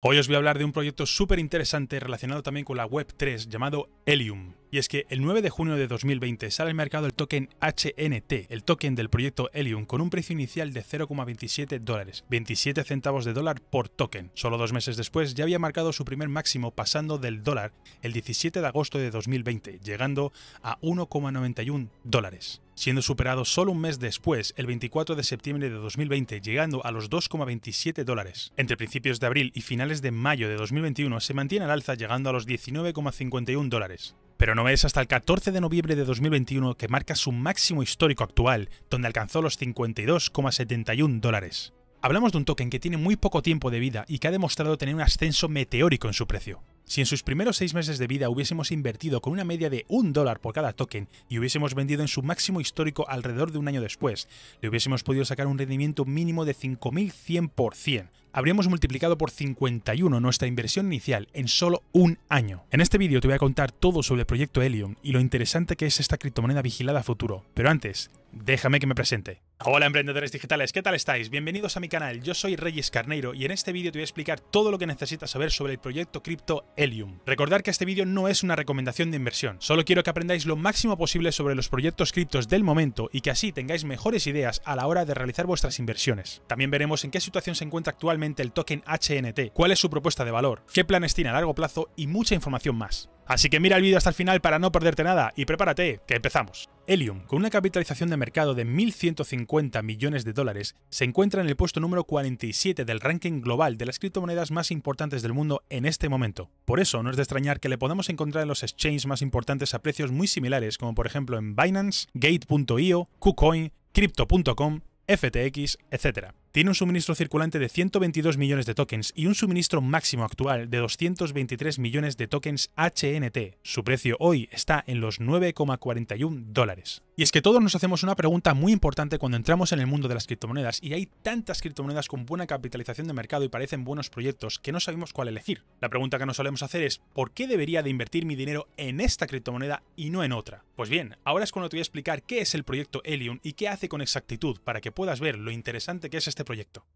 Hoy os voy a hablar de un proyecto súper interesante relacionado también con la Web3 llamado Helium. Y es que el 9 de junio de 2020 sale al mercado el token HNT, el token del proyecto Helium, con un precio inicial de 0,27 dólares, 27 centavos de dólar por token. Solo dos meses después ya había marcado su primer máximo pasando del dólar el 17 de agosto de 2020, llegando a 1,91 dólares siendo superado solo un mes después, el 24 de septiembre de 2020, llegando a los 2,27 dólares. Entre principios de abril y finales de mayo de 2021 se mantiene al alza llegando a los 19,51 dólares. Pero no es hasta el 14 de noviembre de 2021 que marca su máximo histórico actual, donde alcanzó los 52,71 dólares. Hablamos de un token que tiene muy poco tiempo de vida y que ha demostrado tener un ascenso meteórico en su precio. Si en sus primeros seis meses de vida hubiésemos invertido con una media de un dólar por cada token y hubiésemos vendido en su máximo histórico alrededor de un año después, le hubiésemos podido sacar un rendimiento mínimo de 5100%. Habríamos multiplicado por 51 nuestra inversión inicial en solo un año. En este vídeo te voy a contar todo sobre el proyecto Helium y lo interesante que es esta criptomoneda vigilada a futuro. Pero antes, déjame que me presente. Hola emprendedores digitales, ¿qué tal estáis? Bienvenidos a mi canal, yo soy Reyes Carneiro y en este vídeo te voy a explicar todo lo que necesitas saber sobre el proyecto cripto Helium. Recordar que este vídeo no es una recomendación de inversión, solo quiero que aprendáis lo máximo posible sobre los proyectos criptos del momento y que así tengáis mejores ideas a la hora de realizar vuestras inversiones. También veremos en qué situación se encuentra actualmente el token HNT, cuál es su propuesta de valor, qué planes tiene a largo plazo y mucha información más. Así que mira el vídeo hasta el final para no perderte nada y prepárate, que empezamos. Helium, con una capitalización de mercado de 1.150 millones de dólares, se encuentra en el puesto número 47 del ranking global de las criptomonedas más importantes del mundo en este momento. Por eso no es de extrañar que le podamos encontrar en los exchanges más importantes a precios muy similares, como por ejemplo en Binance, Gate.io, KuCoin, Crypto.com, FTX, etc tiene un suministro circulante de 122 millones de tokens y un suministro máximo actual de 223 millones de tokens HNT. Su precio hoy está en los 9,41 dólares. Y es que todos nos hacemos una pregunta muy importante cuando entramos en el mundo de las criptomonedas y hay tantas criptomonedas con buena capitalización de mercado y parecen buenos proyectos que no sabemos cuál elegir. La pregunta que nos solemos hacer es ¿por qué debería de invertir mi dinero en esta criptomoneda y no en otra? Pues bien, ahora es cuando te voy a explicar qué es el proyecto Elium y qué hace con exactitud para que puedas ver lo interesante que es este este proyecto.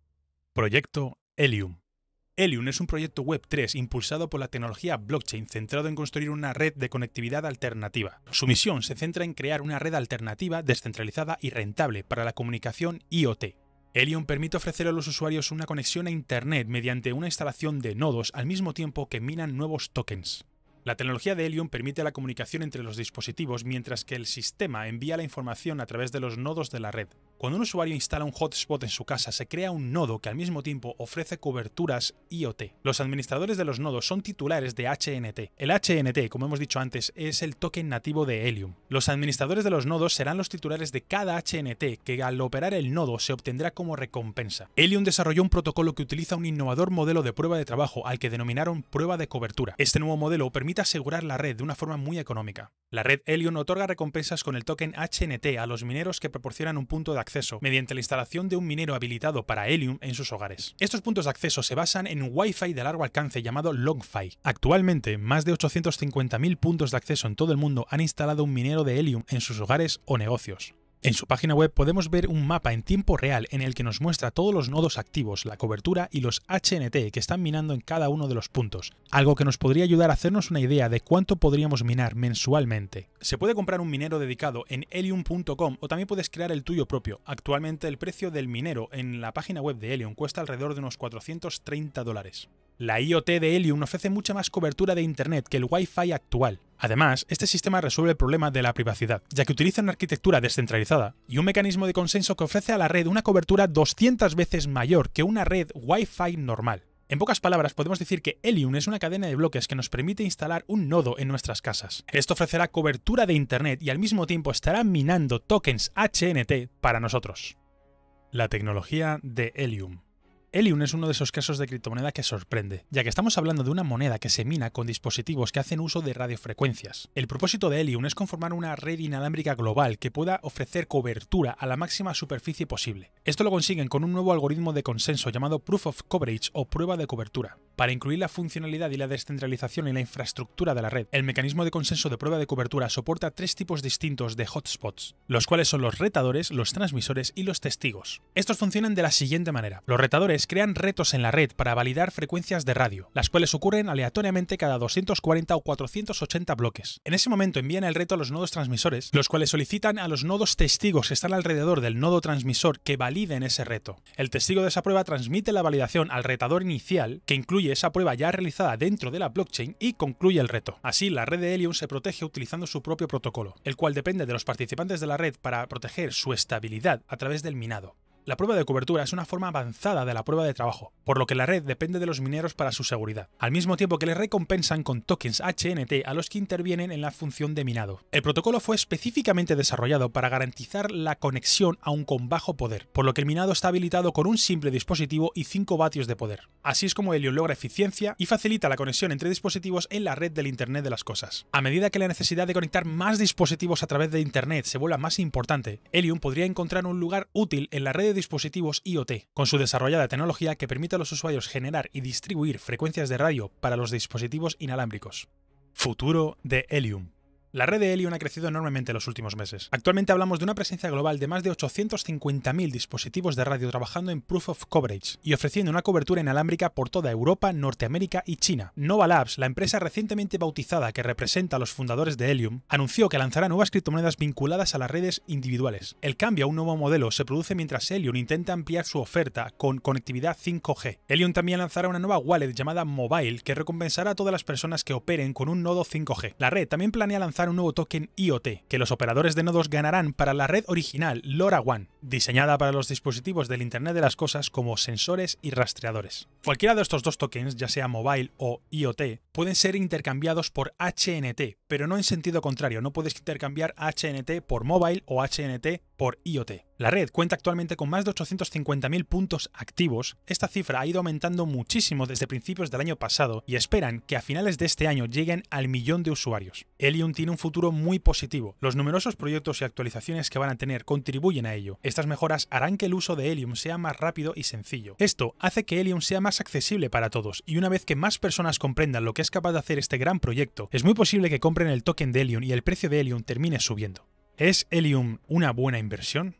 Proyecto Helium. Helium es un proyecto Web3 impulsado por la tecnología blockchain centrado en construir una red de conectividad alternativa. Su misión se centra en crear una red alternativa descentralizada y rentable para la comunicación IoT. Helium permite ofrecer a los usuarios una conexión a Internet mediante una instalación de nodos al mismo tiempo que minan nuevos tokens. La tecnología de Helium permite la comunicación entre los dispositivos mientras que el sistema envía la información a través de los nodos de la red. Cuando un usuario instala un hotspot en su casa, se crea un nodo que al mismo tiempo ofrece coberturas IoT. Los administradores de los nodos son titulares de HNT. El HNT, como hemos dicho antes, es el token nativo de Helium. Los administradores de los nodos serán los titulares de cada HNT, que al operar el nodo se obtendrá como recompensa. Helium desarrolló un protocolo que utiliza un innovador modelo de prueba de trabajo al que denominaron prueba de cobertura. Este nuevo modelo permite asegurar la red de una forma muy económica. La red Helium otorga recompensas con el token HNT a los mineros que proporcionan un punto de acceso mediante la instalación de un minero habilitado para Helium en sus hogares. Estos puntos de acceso se basan en un Wi-Fi de largo alcance llamado LongFi. Actualmente, más de 850.000 puntos de acceso en todo el mundo han instalado un minero de Helium en sus hogares o negocios. En su página web podemos ver un mapa en tiempo real en el que nos muestra todos los nodos activos, la cobertura y los HNT que están minando en cada uno de los puntos, algo que nos podría ayudar a hacernos una idea de cuánto podríamos minar mensualmente. Se puede comprar un minero dedicado en helium.com o también puedes crear el tuyo propio. Actualmente el precio del minero en la página web de Helium cuesta alrededor de unos 430 dólares. La IoT de Helium ofrece mucha más cobertura de Internet que el Wi-Fi actual. Además, este sistema resuelve el problema de la privacidad, ya que utiliza una arquitectura descentralizada y un mecanismo de consenso que ofrece a la red una cobertura 200 veces mayor que una red Wi-Fi normal. En pocas palabras, podemos decir que Helium es una cadena de bloques que nos permite instalar un nodo en nuestras casas. Esto ofrecerá cobertura de Internet y al mismo tiempo estará minando tokens HNT para nosotros. La tecnología de Helium. Helium es uno de esos casos de criptomoneda que sorprende, ya que estamos hablando de una moneda que se mina con dispositivos que hacen uso de radiofrecuencias. El propósito de Helium es conformar una red inalámbrica global que pueda ofrecer cobertura a la máxima superficie posible. Esto lo consiguen con un nuevo algoritmo de consenso llamado Proof of Coverage o prueba de cobertura para incluir la funcionalidad y la descentralización en la infraestructura de la red. El mecanismo de consenso de prueba de cobertura soporta tres tipos distintos de hotspots, los cuales son los retadores, los transmisores y los testigos. Estos funcionan de la siguiente manera. Los retadores crean retos en la red para validar frecuencias de radio, las cuales ocurren aleatoriamente cada 240 o 480 bloques. En ese momento envían el reto a los nodos transmisores, los cuales solicitan a los nodos testigos que están alrededor del nodo transmisor que validen ese reto. El testigo de esa prueba transmite la validación al retador inicial, que incluye esa prueba ya realizada dentro de la blockchain y concluye el reto. Así, la red de Helium se protege utilizando su propio protocolo, el cual depende de los participantes de la red para proteger su estabilidad a través del minado. La prueba de cobertura es una forma avanzada de la prueba de trabajo, por lo que la red depende de los mineros para su seguridad, al mismo tiempo que les recompensan con tokens HNT a los que intervienen en la función de minado. El protocolo fue específicamente desarrollado para garantizar la conexión aún con bajo poder, por lo que el minado está habilitado con un simple dispositivo y 5 vatios de poder. Así es como Helium logra eficiencia y facilita la conexión entre dispositivos en la red del Internet de las Cosas. A medida que la necesidad de conectar más dispositivos a través de Internet se vuelva más importante, Helium podría encontrar un lugar útil en la red dispositivos IoT, con su desarrollada tecnología que permite a los usuarios generar y distribuir frecuencias de radio para los dispositivos inalámbricos. Futuro de Helium. La red de Helion ha crecido enormemente en los últimos meses. Actualmente hablamos de una presencia global de más de 850.000 dispositivos de radio trabajando en Proof of Coverage y ofreciendo una cobertura inalámbrica por toda Europa, Norteamérica y China. Nova Labs, la empresa recientemente bautizada que representa a los fundadores de Helium, anunció que lanzará nuevas criptomonedas vinculadas a las redes individuales. El cambio a un nuevo modelo se produce mientras Helium intenta ampliar su oferta con conectividad 5G. Helium también lanzará una nueva wallet llamada Mobile que recompensará a todas las personas que operen con un nodo 5G. La red también planea lanzar un nuevo token IoT, que los operadores de nodos ganarán para la red original LoRaWAN, diseñada para los dispositivos del Internet de las Cosas como sensores y rastreadores. Cualquiera de estos dos tokens, ya sea mobile o IoT, pueden ser intercambiados por HNT, pero no en sentido contrario, no puedes intercambiar HNT por mobile o HNT por IoT. La red cuenta actualmente con más de 850.000 puntos activos. Esta cifra ha ido aumentando muchísimo desde principios del año pasado y esperan que a finales de este año lleguen al millón de usuarios. Helium tiene un futuro muy positivo. Los numerosos proyectos y actualizaciones que van a tener contribuyen a ello. Estas mejoras harán que el uso de Helium sea más rápido y sencillo. Esto hace que Helium sea más accesible para todos y una vez que más personas comprendan lo que es capaz de hacer este gran proyecto, es muy posible que compren el token de Helium y el precio de Helium termine subiendo. ¿Es Helium una buena inversión?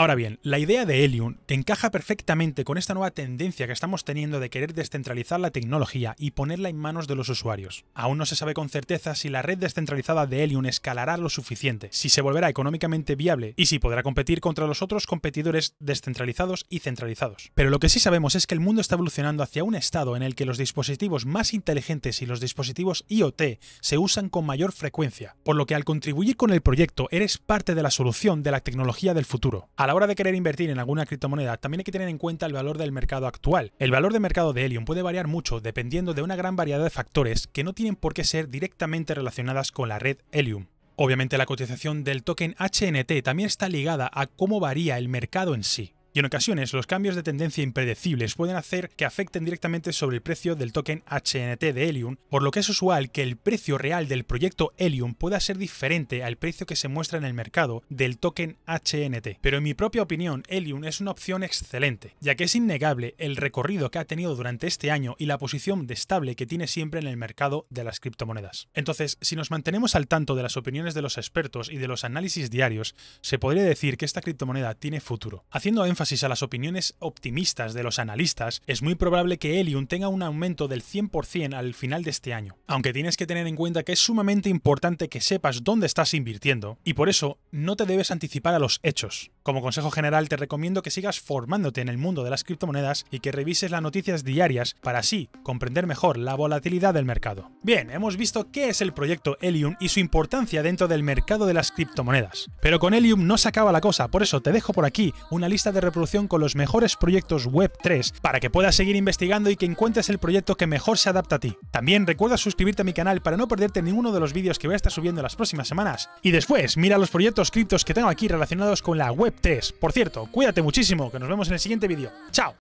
Ahora bien, la idea de Helium encaja perfectamente con esta nueva tendencia que estamos teniendo de querer descentralizar la tecnología y ponerla en manos de los usuarios. Aún no se sabe con certeza si la red descentralizada de Helium escalará lo suficiente, si se volverá económicamente viable y si podrá competir contra los otros competidores descentralizados y centralizados. Pero lo que sí sabemos es que el mundo está evolucionando hacia un estado en el que los dispositivos más inteligentes y los dispositivos IoT se usan con mayor frecuencia, por lo que al contribuir con el proyecto eres parte de la solución de la tecnología del futuro. A la hora de querer invertir en alguna criptomoneda, también hay que tener en cuenta el valor del mercado actual. El valor de mercado de Helium puede variar mucho dependiendo de una gran variedad de factores que no tienen por qué ser directamente relacionadas con la red Helium. Obviamente la cotización del token HNT también está ligada a cómo varía el mercado en sí. Y en ocasiones los cambios de tendencia impredecibles pueden hacer que afecten directamente sobre el precio del token HNT de Helium, por lo que es usual que el precio real del proyecto Helium pueda ser diferente al precio que se muestra en el mercado del token HNT. Pero en mi propia opinión, Helium es una opción excelente, ya que es innegable el recorrido que ha tenido durante este año y la posición de estable que tiene siempre en el mercado de las criptomonedas. Entonces, si nos mantenemos al tanto de las opiniones de los expertos y de los análisis diarios, se podría decir que esta criptomoneda tiene futuro. Haciendo a las opiniones optimistas de los analistas, es muy probable que Helium tenga un aumento del 100% al final de este año, aunque tienes que tener en cuenta que es sumamente importante que sepas dónde estás invirtiendo, y por eso no te debes anticipar a los hechos. Como consejo general te recomiendo que sigas formándote en el mundo de las criptomonedas y que revises las noticias diarias para así comprender mejor la volatilidad del mercado. Bien, hemos visto qué es el proyecto Helium y su importancia dentro del mercado de las criptomonedas. Pero con Helium no se acaba la cosa, por eso te dejo por aquí una lista de reproducción con los mejores proyectos Web3 para que puedas seguir investigando y que encuentres el proyecto que mejor se adapta a ti. También recuerda suscribirte a mi canal para no perderte ninguno de los vídeos que voy a estar subiendo las próximas semanas. Y después, mira los proyectos criptos que tengo aquí relacionados con la web test. Por cierto, cuídate muchísimo, que nos vemos en el siguiente vídeo. ¡Chao!